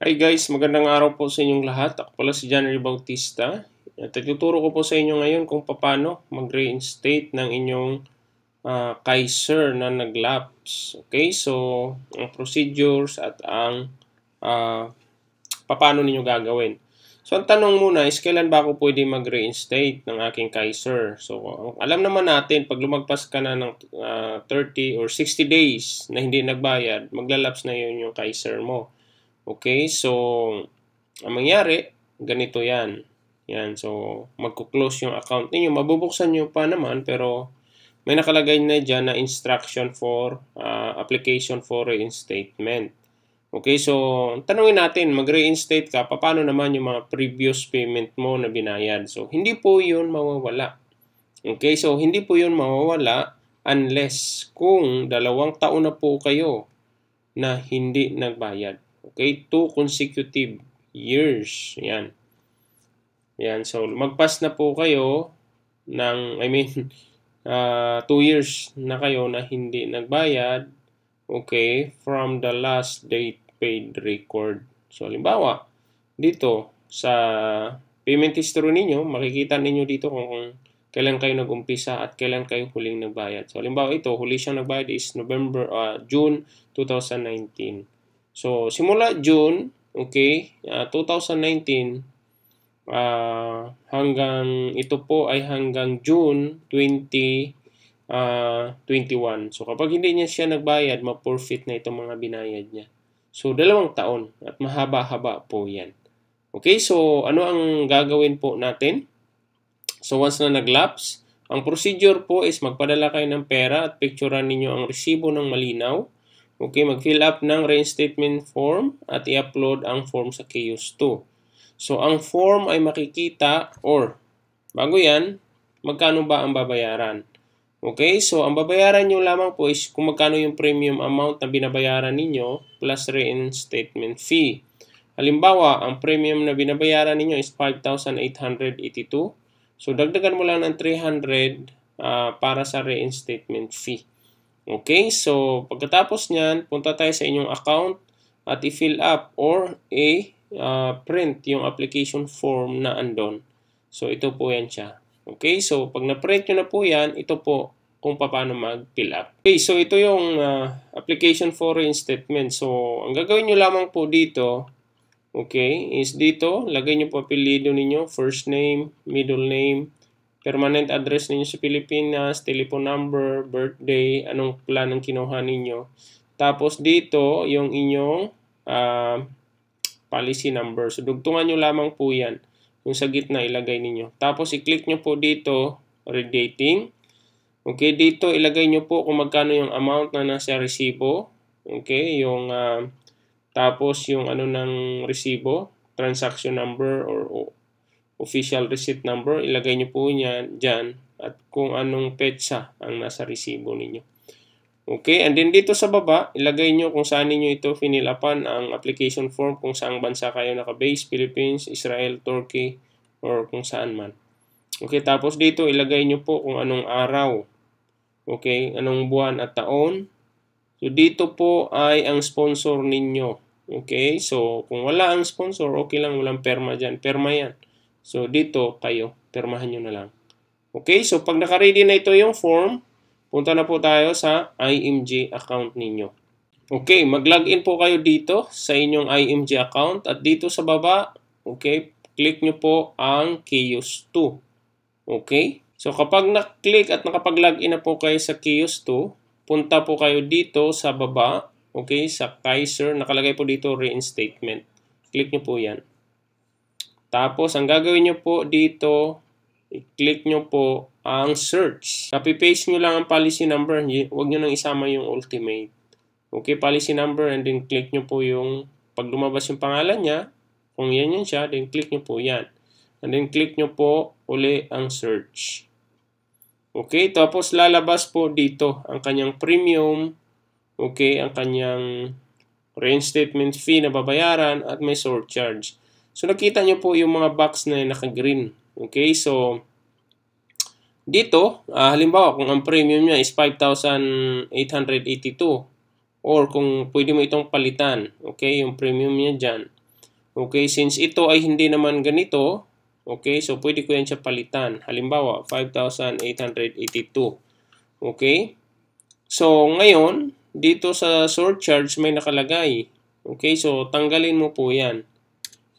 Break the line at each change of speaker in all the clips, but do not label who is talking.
Hi guys, magandang araw po sa inyong lahat. Ako pala si January Bautista. At tuturo ko po sa inyo ngayon kung paano mag-reinstate ng inyong uh, Kaiser na nag-lapse. Okay, so ang procedures at ang uh, paano ninyo gagawin. So ang tanong muna is kailan ba ako pwede mag-reinstate ng aking Kaiser? So alam naman natin pag lumagpas ka na ng uh, ah, 30 or 60 days na hindi nagbayad, maglalapse na yun yung Kaiser mo. Okay, so, ang mangyari, ganito yan. Yan, so, magkuklose yung account ninyo. Mabubuksan nyo pa naman, pero may nakalagay na dyan na instruction for uh, application for reinstatement. Okay, so tanungin natin, mag-reinstate ka, paano naman yung mga previous payment mo na binayad? So, hindi po yun mawawala. Okay, so hindi po yun mawawala unless kung dalawang taon na po kayo na hindi nagbayad. Okay, two consecutive years. Yan. Yan, so magpas na po kayo ng, I mean, uh, two years na kayo na hindi nagbayad. Okay, from the last date paid record. So, halimbawa, dito sa payment history ninyo, makikita ninyo dito kung, kung kailan kayo nag-umpisa at kailan kayo huling nagbayad. So, halimbawa ito, huli siyang nagbayad is November, uh, June 2019. So, simula June, okay, uh, 2019, uh, hanggang, ito po ay hanggang June 20, uh, 21. So, kapag hindi niya siya nagbayad, ma-forfeit na itong mga binayad niya. So, dalawang taon at mahaba-haba po yan. Okay, so ano ang gagawin po natin? So, once na nag-lapse, ang procedure po is magpadala kayo ng pera at picturean ninyo ang resibo ng malinaw. Okay, mag-fill up ng reinstatement form at i-upload ang form sa kus 2. So, ang form ay makikita or bago yan, magkano ba ang babayaran? Okay, so ang babayaran nyo lamang po is kung magkano yung premium amount na binabayaran ninyo plus reinstatement fee. Halimbawa, ang premium na binabayaran ninyo is 5,882. So, dagdagan mo lang ng 300 uh, ah, para sa reinstatement fee. Okay, so pagkatapos niyan, punta tayo sa inyong account at i-fill up or a uh, print yung application form na andon. So ito po yan siya. Okay, so pag na-print nyo na po yan, ito po kung paano mag-fill up. Okay, so ito yung uh, application foreign statement. So ang gagawin nyo lamang po dito, okay, is dito, lagay nyo po apelido ninyo, first name, middle name, permanent address ninyo sa Pilipinas, telephone number, birthday, anong plan ang kinuha ninyo. Tapos dito, yung inyong uh, policy number. So dugtungan nyo lamang po yan kung sa gitna ilagay ninyo. Tapos i-click nyo po dito, redating. Okay, dito ilagay nyo po kung magkano yung amount na nasa resibo. Okay, yung uh, tapos yung ano ng resibo, transaction number or official receipt number, ilagay nyo po yan dyan at kung anong petsa ang nasa resibo ninyo. Okay, and then dito sa baba, ilagay nyo kung saan niyo ito finilapan ang application form kung saang bansa kayo naka-base, Philippines, Israel, Turkey, or kung saan man. Okay, tapos dito ilagay nyo po kung anong araw. Okay, anong buwan at taon. So, dito po ay ang sponsor ninyo. Okay, so kung wala ang sponsor, okay lang, walang perma dyan. Perma yan. So, dito kayo, pirmahan nyo na lang. Okay, so pag nakaready na ito yung form, punta na po tayo sa IMG account ninyo. Okay, mag-login po kayo dito sa inyong IMG account at dito sa baba, okay, click nyo po ang Kios 2. Okay, so kapag na-click at nakapag-login na po kayo sa Kios 2, punta po kayo dito sa baba, okay, sa Kaiser, nakalagay po dito reinstatement. Click nyo po yan. Tapos, ang gagawin nyo po dito, i-click nyo po ang search. Copy-paste nyo lang ang policy number. Huwag nyo nang isama yung ultimate. Okay, policy number and then click nyo po yung, pag lumabas yung pangalan niya, kung yan yan siya, then click nyo po yan. And then click nyo po uli ang search. Okay, tapos lalabas po dito ang kanyang premium, okay, ang kanyang reinstatement fee na babayaran at may short charge. So, nakita nyo po yung mga box na naka-green. Okay, so, dito, uh, halimbawa, kung ang premium niya is 5,882 or kung pwede mo itong palitan, okay, yung premium niya dyan. Okay, since ito ay hindi naman ganito, okay, so pwede ko yan siya palitan. Halimbawa, 5,882. Okay, so ngayon, dito sa short charge may nakalagay. Okay, so tanggalin mo po yan.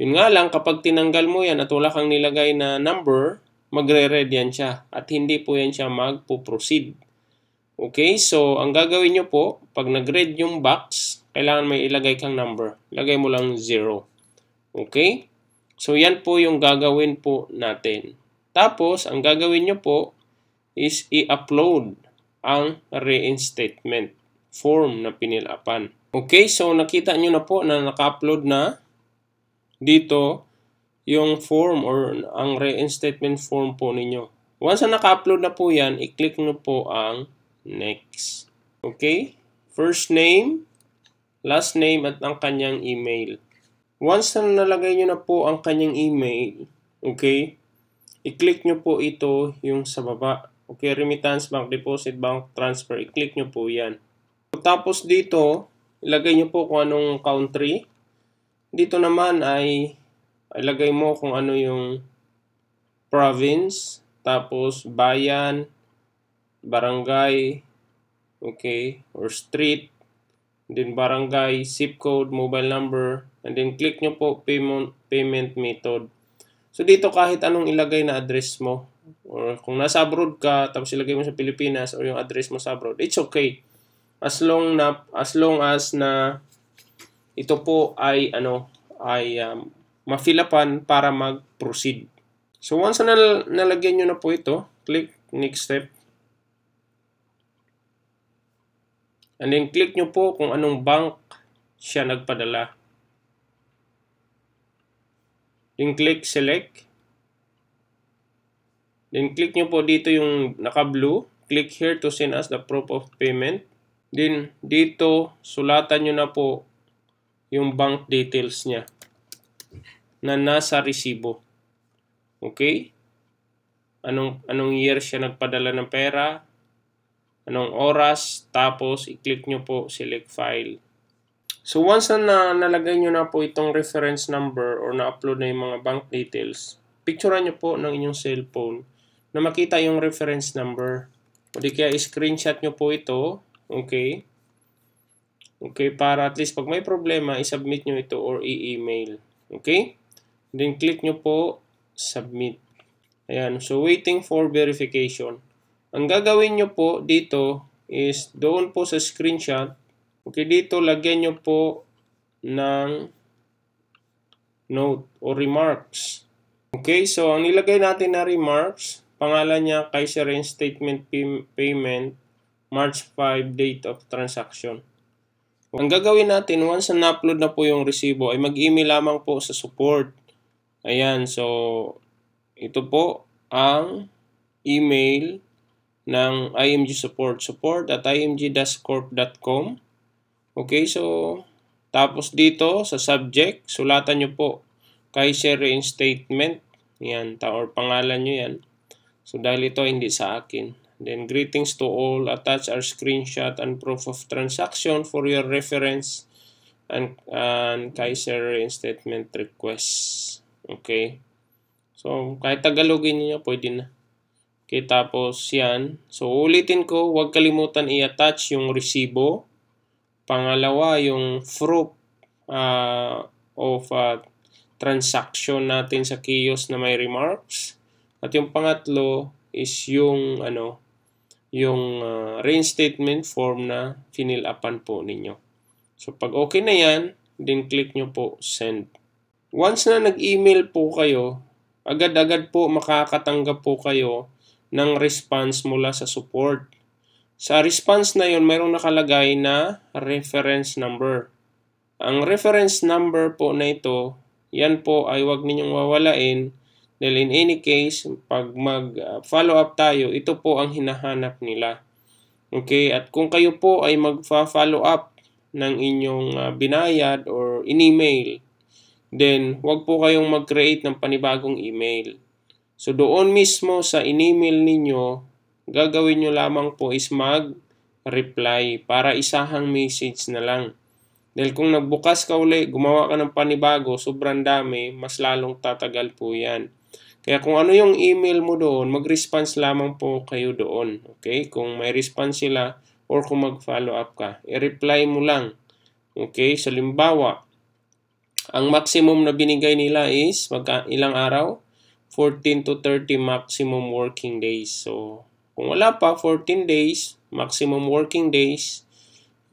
Yun nga lang, kapag tinanggal mo yan at wala kang nilagay na number, magre-red yan siya at hindi po yan siya magpo-proceed. Okay, so ang gagawin nyo po, pag nag-red yung box, kailangan may ilagay kang number. Lagay mo lang 0. Okay, so yan po yung gagawin po natin. Tapos, ang gagawin nyo po is i-upload ang reinstatement form na pinilapan. Okay, so nakita nyo na po na naka-upload na dito yung form or ang reinstatement form po ninyo. Once na naka-upload na po yan, i-click nyo po ang next. Okay? First name, last name, at ang kanyang email. Once na nalagay nyo na po ang kanyang email, okay, i-click nyo po ito yung sa baba. Okay, remittance, bank deposit, bank transfer, i-click nyo po yan. Tapos dito, ilagay nyo po kung anong country dito naman ay ilagay mo kung ano yung province, tapos bayan, barangay, okay, or street, then barangay, zip code, mobile number, and then click nyo po payment, payment method. So dito kahit anong ilagay na address mo, or kung nasa abroad ka, tapos ilagay mo sa Pilipinas, or yung address mo sa abroad, it's okay. As long, na, as, long as na ito po ay ano ay um, mafilapan para mag-proceed. So once na nal nalagyan nyo na po ito, click next step. And then click niyo po kung anong bank siya nagpadala. Then click select. Then click niyo po dito yung naka-blue. Click here to send us the proof of payment. Then dito sulatan niyo na po yung bank details niya na nasa resibo. Okay? Anong, anong year siya nagpadala ng pera, anong oras, tapos i-click niyo po select file. So once na, na nalagay niyo na po itong reference number or na-upload na yung mga bank details, picturean niyo po ng inyong cellphone na makita yung reference number. O di kaya screenshot niyo po ito, okay? Okay, para at least pag may problema, i-submit nyo ito or i-email. Okay? Then click nyo po submit. Ayan, so waiting for verification. Ang gagawin nyo po dito is doon po sa screenshot. Okay, dito lagyan nyo po ng note or remarks. Okay, so ang nilagay natin na remarks, pangalan niya Kaiserin Statement Payment, March 5 date of transaction. Ang gagawin natin, once na upload na po yung resibo, ay mag-email lamang po sa support. Ayan, so ito po ang email ng IMG support. Support at img-corp.com Okay, so tapos dito sa subject, sulatan nyo po Kaiser reinstatement. Yan, or pangalan nyo yan. So dahil ito hindi sa akin. Then greetings to all. Attach our screenshot and proof of transaction for your reference and, and Kaiser reinstatement request. Okay. So, kahit Tagalogin niyo pwede na. Okay, tapos yan. So, ulitin ko, huwag kalimutan i-attach yung resibo. Pangalawa, yung proof uh, of uh, transaction natin sa kiosk na may remarks. At yung pangatlo is yung ano, yung uh, ah, range statement form na finilapan po ninyo. So pag okay na yan, then click nyo po send. Once na nag-email po kayo, agad-agad po makakatanggap po kayo ng response mula sa support. Sa response na yon, mayroong nakalagay na reference number. Ang reference number po na ito, yan po ay huwag ninyong wawalain dahil in any case, pag mag-follow ah, up tayo, ito po ang hinahanap nila. Okay, at kung kayo po ay mag-follow up ng inyong ah, binayad or in-email, then wag po kayong mag-create ng panibagong email. So doon mismo sa in-email ninyo, gagawin nyo lamang po is mag-reply para isahang message na lang. Dahil kung nagbukas ka uli, gumawa ka ng panibago, sobrang dami, mas lalong tatagal po yan. Kaya kung ano yung email mo doon, mag-response lamang po kayo doon. Okay? Kung may response sila or kung mag-follow up ka, i-reply mo lang. Okay? So, limbawa, ang maximum na binigay nila is magka, ilang araw? 14 to 30 maximum working days. So, kung wala pa, 14 days, maximum working days,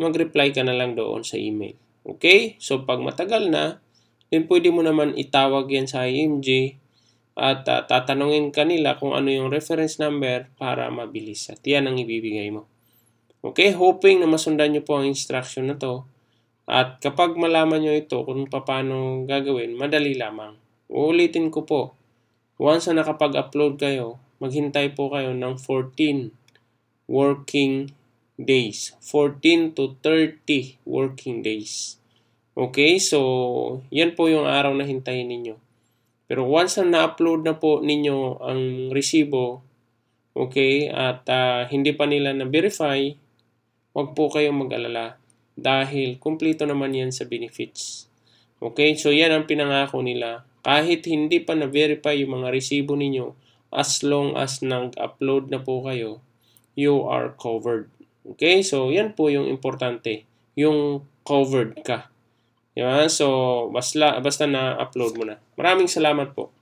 mag-reply ka na lang doon sa email. Okay? So, pag matagal na, then pwede mo naman itawag yan sa IMG at uh, tatanungin kanila kung ano yung reference number para mabilis. At yan ang ibibigay mo. Okay, hoping na masundan nyo po ang instruction na to. At kapag malaman nyo ito kung paano gagawin, madali lamang. Uulitin ko po, once na nakapag-upload kayo, maghintay po kayo ng 14 working days. 14 to 30 working days. Okay, so yan po yung araw na hintayin ninyo. Pero once na na-upload na po ninyo ang resibo, okay, at uh, hindi pa nila na-verify, wag po kayong mag-alala dahil kumpleto naman yan sa benefits. Okay, so yan ang pinangako nila. Kahit hindi pa na-verify yung mga resibo ninyo, as long as nag-upload na po kayo, you are covered. Okay, so yan po yung importante, yung covered ka. Di ba? So, basta, basta na-upload mo na. Maraming salamat po.